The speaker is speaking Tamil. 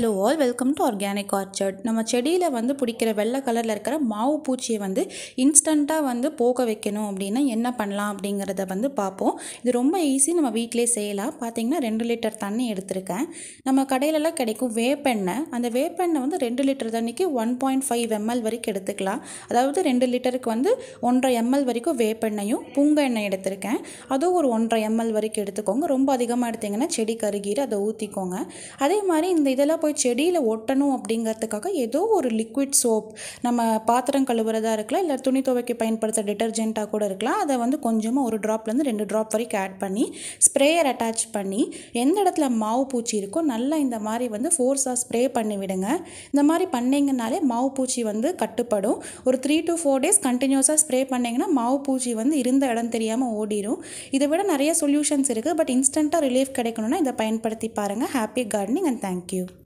hello all welcome to organic orchard நம்ம செடியில் வந்து பிடிக்கிற வெள்ளை கலரில் இருக்கிற மாவு பூச்சியை வந்து இன்ஸ்டண்ட்டாக வந்து போக வைக்கணும் அப்படின்னா என்ன பண்ணலாம் அப்படிங்கிறத வந்து பார்ப்போம் இது ரொம்ப ஈஸி நம்ம வீட்டிலே செய்யலாம் பார்த்திங்கன்னா ரெண்டு லிட்டர் தண்ணி எடுத்திருக்கேன் நம்ம கடையிலலாம் கிடைக்கும் வேப்பெண்ணெய் அந்த வேப்பெண்ணெய் வந்து ரெண்டு லிட்டர் தண்ணிக்கு ஒன் பாயிண்ட் ஃபைவ் எம்எல் வரைக்கும் எடுத்துக்கலாம் அதாவது ரெண்டு லிட்டருக்கு வந்து ஒன்றரை எம்எல் வரைக்கும் வேப்பெண்ணையும் புங்க எண்ணெய் எடுத்திருக்கேன் அதுவும் ஒரு ஒன்றரை எம்எல் வரைக்கும் எடுத்துக்கோங்க ரொம்ப அதிகமாக எடுத்திங்கன்னா செடி கருகிட்டு அதை ஊற்றிக்கோங்க அதே மாதிரி இந்த இதெல்லாம் போய் செடியில் ஒட்டணும் அப்படிங்கிறதுக்காக ஏதோ ஒரு லிக்விட் சோப் நம்ம பாத்திரம் கழுவுறதா இருக்கலாம் இல்லை துணி துவைக்க பயன்படுத்த டிட்டர்ஜென்ட்டாக கூட இருக்கலாம் அதை வந்து கொஞ்சமாக ஒரு ட்ராப்லேருந்து ரெண்டு ட்ராப் வரைக்கும் ஆட் பண்ணி ஸ்ப்ரேயர் அட்டாச் பண்ணி எந்த இடத்துல மாவு பூச்சி இருக்கோ நல்லா இந்த மாதிரி வந்து ஃபோர்ஸாக ஸ்ப்ரே பண்ணி விடுங்க இந்த மாதிரி பண்ணிங்கனாலே மாவு பூச்சி வந்து கட்டுப்படும் ஒரு த்ரீ டு ஃபோர் டேஸ் கண்டினியூஸாக ஸ்ப்ரே பண்ணிங்கன்னா மாவு பூச்சி வந்து இருந்த இடம் தெரியாமல் ஓடிடும் இதை விட நிறைய சொல்யூஷன்ஸ் இருக்குது பட் இன்ஸ்டண்ட்டாக ரிலீஃப் கிடைக்கணும்னா இதை பயன்படுத்தி பாருங்கள் ஹாப்பி கார்டனிங் அண்ட் தேங்க்யூ